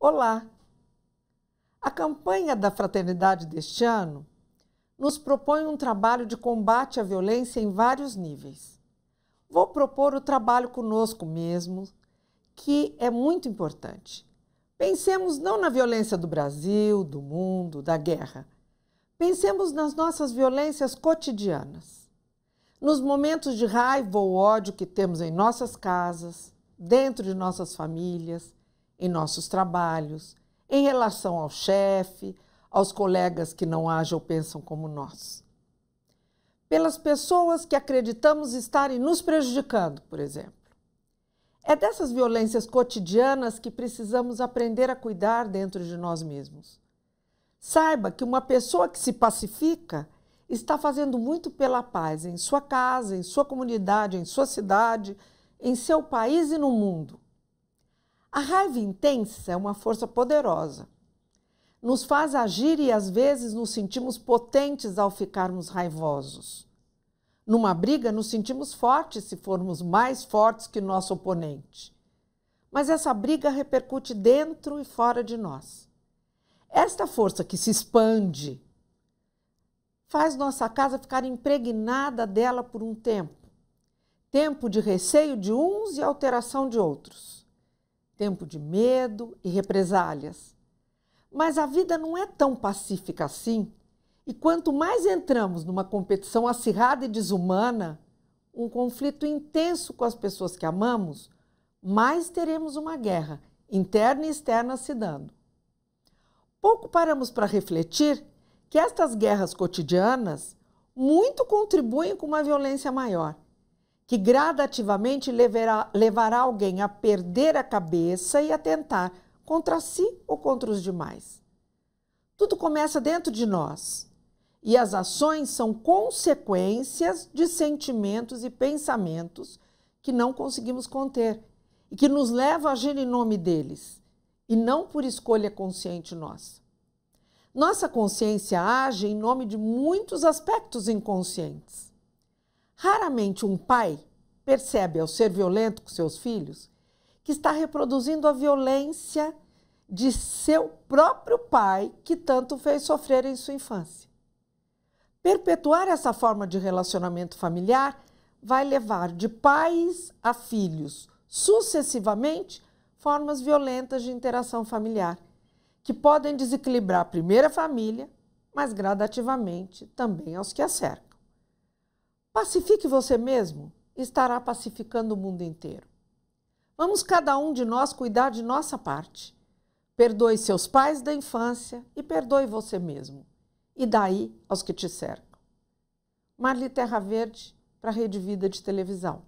Olá! A campanha da fraternidade deste ano nos propõe um trabalho de combate à violência em vários níveis. Vou propor o trabalho conosco mesmo, que é muito importante. Pensemos não na violência do Brasil, do mundo, da guerra. Pensemos nas nossas violências cotidianas. Nos momentos de raiva ou ódio que temos em nossas casas, dentro de nossas famílias, em nossos trabalhos, em relação ao chefe, aos colegas que não agem ou pensam como nós. Pelas pessoas que acreditamos estarem nos prejudicando, por exemplo. É dessas violências cotidianas que precisamos aprender a cuidar dentro de nós mesmos. Saiba que uma pessoa que se pacifica está fazendo muito pela paz em sua casa, em sua comunidade, em sua cidade, em seu país e no mundo. A raiva intensa é uma força poderosa. Nos faz agir e às vezes nos sentimos potentes ao ficarmos raivosos. Numa briga, nos sentimos fortes se formos mais fortes que nosso oponente. Mas essa briga repercute dentro e fora de nós. Esta força que se expande faz nossa casa ficar impregnada dela por um tempo tempo de receio de uns e alteração de outros tempo de medo e represálias. Mas a vida não é tão pacífica assim, e quanto mais entramos numa competição acirrada e desumana, um conflito intenso com as pessoas que amamos, mais teremos uma guerra interna e externa se dando. Pouco paramos para refletir que estas guerras cotidianas muito contribuem com uma violência maior que gradativamente levará, levará alguém a perder a cabeça e a tentar contra si ou contra os demais. Tudo começa dentro de nós e as ações são consequências de sentimentos e pensamentos que não conseguimos conter e que nos levam a agir em nome deles e não por escolha consciente nossa. Nossa consciência age em nome de muitos aspectos inconscientes Raramente um pai percebe ao ser violento com seus filhos que está reproduzindo a violência de seu próprio pai que tanto fez sofrer em sua infância. Perpetuar essa forma de relacionamento familiar vai levar de pais a filhos, sucessivamente, formas violentas de interação familiar, que podem desequilibrar a primeira família, mas gradativamente também aos que a cercam. Pacifique você mesmo, estará pacificando o mundo inteiro. Vamos cada um de nós cuidar de nossa parte. Perdoe seus pais da infância e perdoe você mesmo. E daí aos que te cercam. Marli Terra Verde, para a Rede Vida de Televisão.